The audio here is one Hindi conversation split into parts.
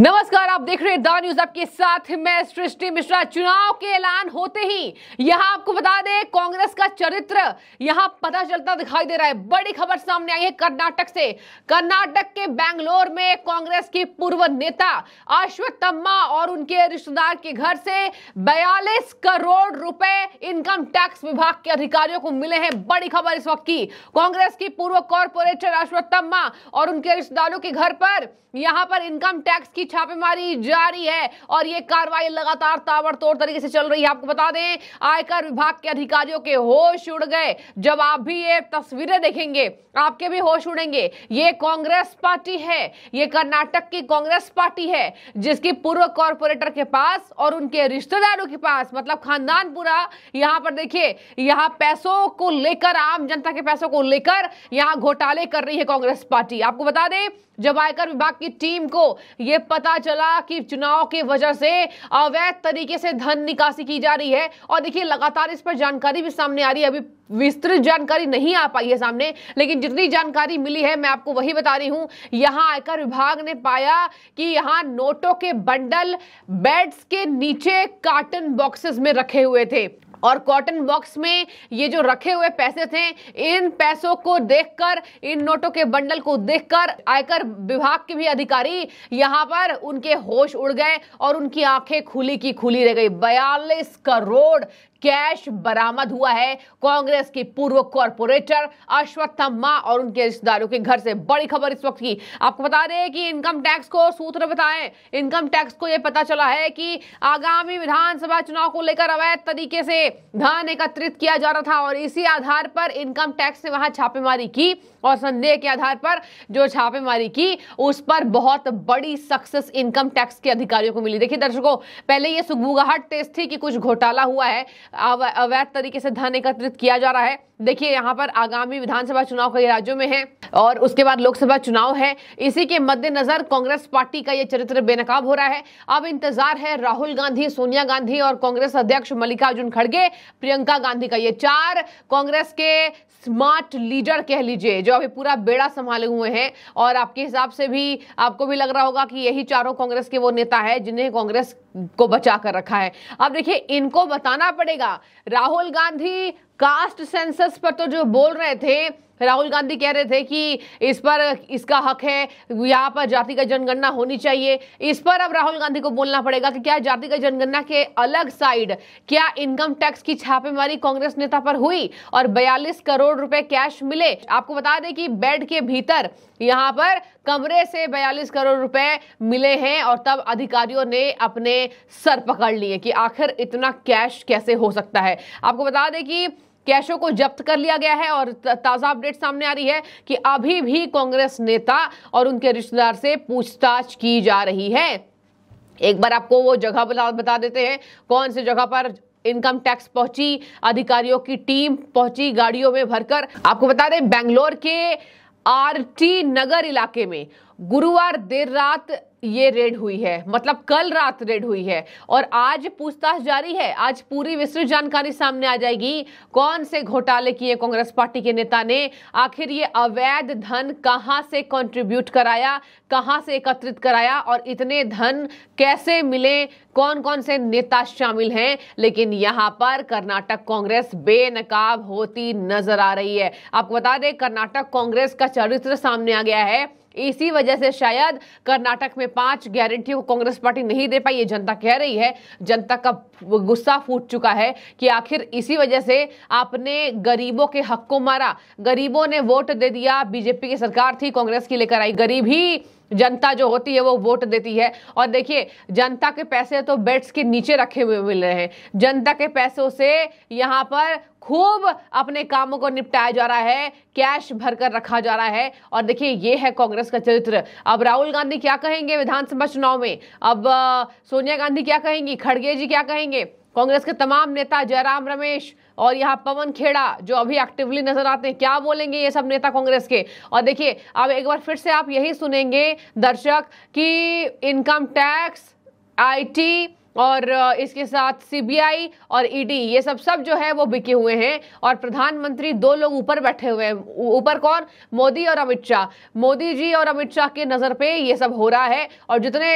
नमस्कार आप देख रहे हैं द न्यूज आपके साथ मैं सृष्टि मिश्रा चुनाव के ऐलान होते ही यहां आपको बता दें कांग्रेस का चरित्र यहां पता चलता दिखाई दे रहा है बड़ी खबर सामने आई है कर्नाटक से कर्नाटक के बैंगलोर में कांग्रेस के पूर्व नेता अश्वत्थम्मा और उनके रिश्तेदार के घर से बयालीस करोड़ रुपए इनकम टैक्स विभाग के अधिकारियों को मिले हैं बड़ी खबर इस वक्त की कांग्रेस की पूर्व कॉरपोरेटर अश्वत्थम्मा और उनके रिश्तेदारों के घर पर यहां पर इनकम टैक्स की छापेमारी जारी है और ये कार्रवाई लगातार ताबड़तोड़ तरीके से चल रही है आपको बता दें आयकर विभाग के अधिकारियों के होश उड़ गए जब आप भी ये तस्वीरें देखेंगे आपके भी होश उड़ेंगे ये कांग्रेस पार्टी है ये कर्नाटक की कांग्रेस पार्टी है जिसकी पूर्व कॉरपोरेटर के पास और उनके रिश्तेदारों के पास मतलब खानदान पूरा यहाँ पर देखिए यहाँ पैसों को लेकर आम जनता के पैसों को लेकर यहाँ घोटाले कर रही है कांग्रेस पार्टी आपको बता दें जब आयकर विभाग की टीम को यह पता चला कि चुनाव की वजह से अवैध तरीके से धन निकासी की जा रही है और देखिए लगातार इस पर जानकारी भी सामने आ रही है अभी विस्तृत जानकारी नहीं आ पाई है सामने लेकिन जितनी जानकारी मिली है मैं आपको वही बता रही हूं यहां आयकर विभाग ने पाया कि यहां नोटों के बंडल बेड्स के नीचे कार्टन बॉक्सेस में रखे हुए थे और कॉटन बॉक्स में ये जो रखे हुए पैसे थे इन पैसों को देखकर इन नोटों के बंडल को देखकर आयकर विभाग के भी अधिकारी यहां पर उनके होश उड़ गए और उनकी आंखें खुली की खुली रह गई बयालीस करोड़ कैश बरामद हुआ है कांग्रेस के पूर्व कॉरपोरेटर अश्वत्थामा और उनके रिश्तेदारों के घर से बड़ी खबर इस वक्त की आपको बता दें कि इनकम टैक्स को सूत्र बताएं इनकम टैक्स को यह पता चला है कि आगामी विधानसभा चुनाव को लेकर अवैध तरीके से धन एकत्रित किया जा रहा था और इसी आधार पर इनकम टैक्स ने वहां छापेमारी की और संदेह के आधार पर जो छापेमारी की उस पर बहुत बड़ी सक्सेस इनकम टैक्स के अधिकारियों को मिली देखिए दर्शकों पहले यह सुगबुगाहट तेज थी कि कुछ घोटाला हुआ है अवैध तरीके से धन एकत्रित किया जा रहा है देखिए यहाँ पर आगामी विधानसभा चुनाव कई राज्यों में है और उसके बाद लोकसभा चुनाव है इसी के मद्देनजर कांग्रेस पार्टी का यह चरित्र बेनकाब हो रहा है अब इंतजार है राहुल गांधी सोनिया गांधी और कांग्रेस अध्यक्ष मल्लिकार्जुन खड़गे प्रियंका गांधी का ये चार कांग्रेस के स्मार्ट लीडर कह लीजिए जो अभी पूरा बेड़ा संभाले हुए हैं और आपके हिसाब से भी आपको भी लग रहा होगा कि यही चारों कांग्रेस के वो नेता है जिन्हें कांग्रेस को बचा कर रखा है अब देखिए इनको बताना पड़ेगा राहुल गांधी कास्ट सेंसस पर तो जो बोल रहे थे राहुल गांधी कह रहे थे कि इस पर इसका हक है यहाँ पर जाति का जनगणना होनी चाहिए इस पर अब राहुल गांधी को बोलना पड़ेगा कि क्या जाति का जनगणना के अलग साइड क्या इनकम टैक्स की छापेमारी कांग्रेस नेता पर हुई और 42 करोड़ रुपए कैश मिले आपको बता दें कि बेड के भीतर यहाँ पर कमरे से 42 करोड़ रुपए मिले हैं और तब अधिकारियों ने अपने सर पकड़ लिए कि आखिर इतना कैश कैसे हो सकता है आपको बता दें कि कैशों को जब्त कर लिया गया है और ताज़ा अपडेट सामने आ रही है कि अभी भी कांग्रेस नेता और उनके रिश्तेदार से पूछताछ की जा रही है एक बार आपको वो जगह बता देते हैं कौन से जगह पर इनकम टैक्स पहुंची अधिकारियों की टीम पहुंची गाड़ियों में भरकर आपको बता दें बेंगलोर के आरटी नगर इलाके में गुरुवार देर रात ये रेड हुई है मतलब कल रात रेड हुई है और आज पूछताछ जारी है आज पूरी विस्तृत जानकारी सामने आ जाएगी कौन से घोटाले किए कांग्रेस पार्टी के नेता ने आखिर ये अवैध धन कहां से कंट्रीब्यूट कराया कहां से एकत्रित कराया और इतने धन कैसे मिले कौन कौन से नेता शामिल हैं लेकिन यहां पर कर्नाटक कांग्रेस बेनकाब होती नजर आ रही है आपको बता दें कर्नाटक कांग्रेस का चरित्र सामने आ गया है इसी वजह से शायद कर्नाटक में पांच गारंटी को कांग्रेस पार्टी नहीं दे पाई ये जनता कह रही है जनता का गुस्सा फूट चुका है कि आखिर इसी वजह से आपने गरीबों के हक को मारा गरीबों ने वोट दे दिया बीजेपी की सरकार थी कांग्रेस की लेकर आई गरीब ही जनता जो होती है वो वोट देती है और देखिए जनता के पैसे तो बेड्स के नीचे रखे हुए मिल रहे हैं जनता के पैसों से यहाँ पर खूब अपने कामों को निपटाया जा रहा है कैश भरकर रखा जा रहा है और देखिए ये है कांग्रेस का चरित्र अब राहुल गांधी क्या कहेंगे विधानसभा चुनाव में अब सोनिया गांधी क्या कहेंगी खड़गे जी क्या कहेंगे कांग्रेस के तमाम नेता जयराम रमेश और यहाँ पवन खेड़ा जो अभी एक्टिवली नजर आते हैं क्या बोलेंगे ये सब नेता कांग्रेस के और देखिए अब एक बार फिर से आप यही सुनेंगे दर्शक कि इनकम टैक्स आईटी और इसके साथ सीबीआई और ईडी e ये सब सब जो है वो बिके हुए हैं और प्रधानमंत्री दो लोग ऊपर बैठे हुए हैं ऊपर कौन मोदी और अमित शाह मोदी जी और अमित शाह के नजर पे ये सब हो रहा है और जितने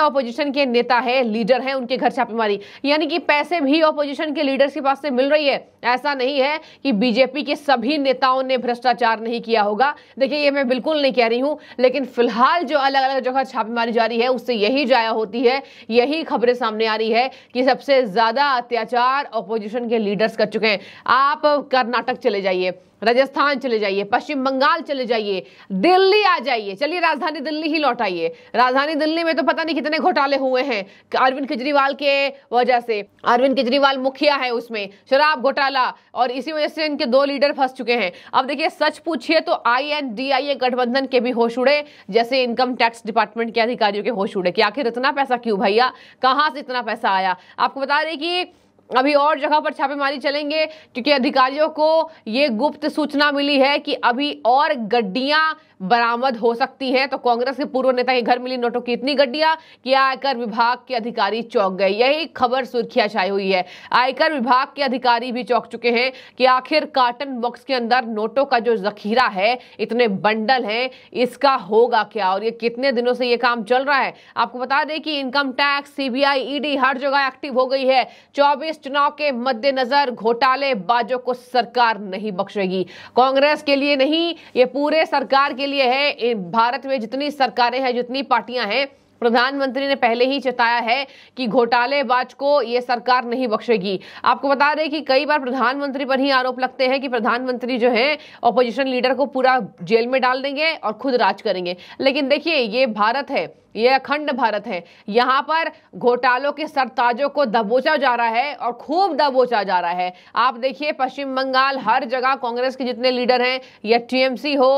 ऑपोजिशन के नेता है लीडर हैं उनके घर छापेमारी यानी कि पैसे भी ऑपोजिशन के लीडर्स के पास से मिल रही है ऐसा नहीं है कि बीजेपी के सभी नेताओं ने भ्रष्टाचार नहीं किया होगा देखिए ये मैं बिल्कुल नहीं कह रही हूँ लेकिन फिलहाल जो अलग अलग जगह छापेमारी जारी है उससे यही जाया होती है यही खबरें सामने रही है कि सबसे ज़्यादा अत्याचार ऑपोजिशन के लीडर्स कर चुके हैं आप कर्नाटक चले जाइए राजस्थान चले जाइए पश्चिम बंगाल चले जाइए दिल्ली आ जाइए चलिए राजधानी दिल्ली ही लौट आइए राजधानी दिल्ली में तो पता नहीं कितने घोटाले हुए हैं अरविंद केजरीवाल के वजह से अरविंद केजरीवाल मुखिया है उसमें शराब घोटाला और इसी वजह से इनके दो लीडर फंस चुके हैं अब देखिए सच पूछिए तो आई एन डी आई ए गठबंधन के भी होश उड़े जैसे इनकम टैक्स डिपार्टमेंट के अधिकारियों के होश उड़े कि आखिर इतना पैसा क्यों भैया कहाँ से इतना पैसा आया आपको बता दें कि अभी और जगह पर छापेमारी चलेंगे क्योंकि अधिकारियों को ये गुप्त सूचना मिली है कि अभी और गड्डियां बरामद हो सकती हैं तो कांग्रेस के पूर्व नेता के घर मिली नोटों की इतनी गड्डियां कि आयकर विभाग के अधिकारी चौंक गए यही खबर सुर्खियां छाई हुई है आयकर विभाग के अधिकारी भी चौंक चुके हैं कि आखिर कार्टन बॉक्स के अंदर नोटों का जो जखीरा है इतने बंडल है इसका होगा क्या और ये कितने दिनों से ये काम चल रहा है आपको बता दें कि इनकम टैक्स सीबीआई ईडी हर जगह एक्टिव हो गई है चौबीस इस चुनाव के मद्देनजर घोटाले बाजों को सरकार नहीं बख्शेगी कांग्रेस के लिए नहीं ये पूरे सरकार के लिए है भारत में जितनी सरकारें हैं जितनी पार्टियां हैं प्रधानमंत्री ने पहले ही चेताया है कि घोटालेबाज को ये सरकार नहीं बख्शेगी आपको बता दें कि कई बार प्रधानमंत्री पर ही आरोप लगते हैं कि प्रधानमंत्री जो है अपोजिशन लीडर को पूरा जेल में डाल देंगे और खुद राज करेंगे लेकिन देखिए ये भारत है ये अखंड भारत है यहाँ पर घोटालों के सरताजों को दबोचा जा रहा है और खूब दबोचा जा रहा है आप देखिए पश्चिम बंगाल हर जगह कांग्रेस के जितने लीडर हैं या टीएमसी हो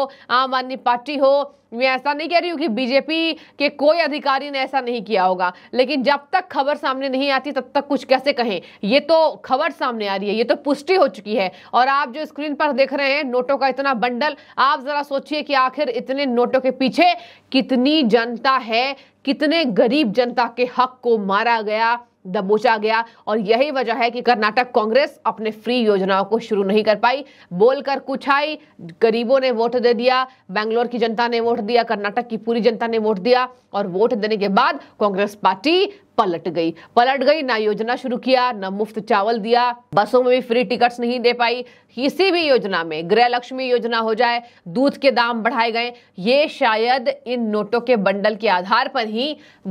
आम आदमी पार्टी हो मैं ऐसा नहीं कह रही हूँ कि बीजेपी के कोई अधिकारी ने ऐसा नहीं किया होगा लेकिन जब तक खबर सामने नहीं आती तब तक कुछ कैसे कहें ये तो खबर सामने आ रही है ये तो पुष्टि हो चुकी है और आप जो स्क्रीन पर देख रहे हैं नोटों का इतना बंडल आप जरा सोचिए कि आखिर इतने नोटों के पीछे कितनी जनता है कितने गरीब जनता के हक को मारा गया दबोचा गया और यही वजह है कि कर्नाटक कांग्रेस अपने फ्री योजनाओं को शुरू नहीं कर पाई बोलकर कुछ आई गरीबों ने वोट दे दिया बेंगलोर की जनता ने वोट दिया कर्नाटक की पूरी जनता ने वोट दिया और वोट देने के बाद कांग्रेस पार्टी पलट गई पलट गई ना योजना शुरू किया ना मुफ्त चावल दिया बसों में भी फ्री टिकट्स नहीं दे पाई किसी भी योजना में गृह लक्ष्मी योजना हो जाए दूध के दाम बढ़ाए गए ये शायद इन नोटों के बंडल के आधार पर ही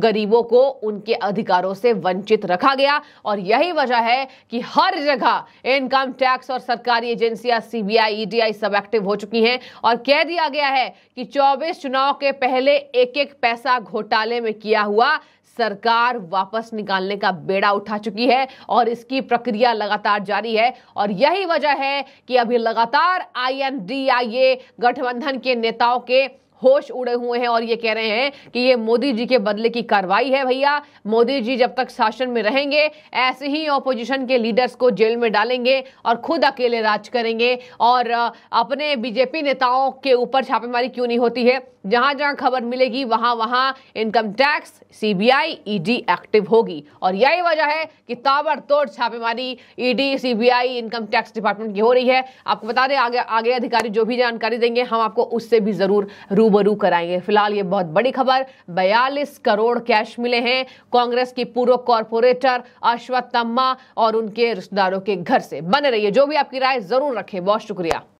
गरीबों को उनके अधिकारों से वंचित रखा गया और यही वजह है कि हर जगह इनकम टैक्स और सरकारी एजेंसियां सीबीआई ईडीआई सब एक्टिव हो चुकी हैं और कह दिया गया है कि 24 चुनाव के पहले एक एक पैसा घोटाले में किया हुआ सरकार वापस निकालने का बेड़ा उठा चुकी है और इसकी प्रक्रिया लगातार जारी है और यही वजह है कि अभी लगातार आई गठबंधन के नेताओं के होश उड़े हुए हैं और ये कह रहे हैं कि ये मोदी जी के बदले की कार्रवाई है भैया मोदी जी जब तक शासन में रहेंगे ऐसे ही ऑपोजिशन के लीडर्स को जेल में डालेंगे और खुद अकेले राज करेंगे और अपने बीजेपी नेताओं के ऊपर छापेमारी क्यों नहीं होती है जहां जहां खबर मिलेगी वहां वहां income tax CBI ED active होगी और यही वजह है कि ताबड़तोड़ छापेमारी ED CBI income tax department की हो रही है आपको बता दें आगे आगे अधिकारी जो भी जानकारी देंगे हम आपको उससे भी जरूर रू रूबरू कराएंगे फिलहाल ये बहुत बड़ी खबर बयालीस करोड़ कैश मिले हैं कांग्रेस की पूर्व कॉरपोरेटर अश्वत्थम्मा और उनके रिश्तेदारों के घर से बने रहिए जो भी आपकी राय जरूर रखें बहुत शुक्रिया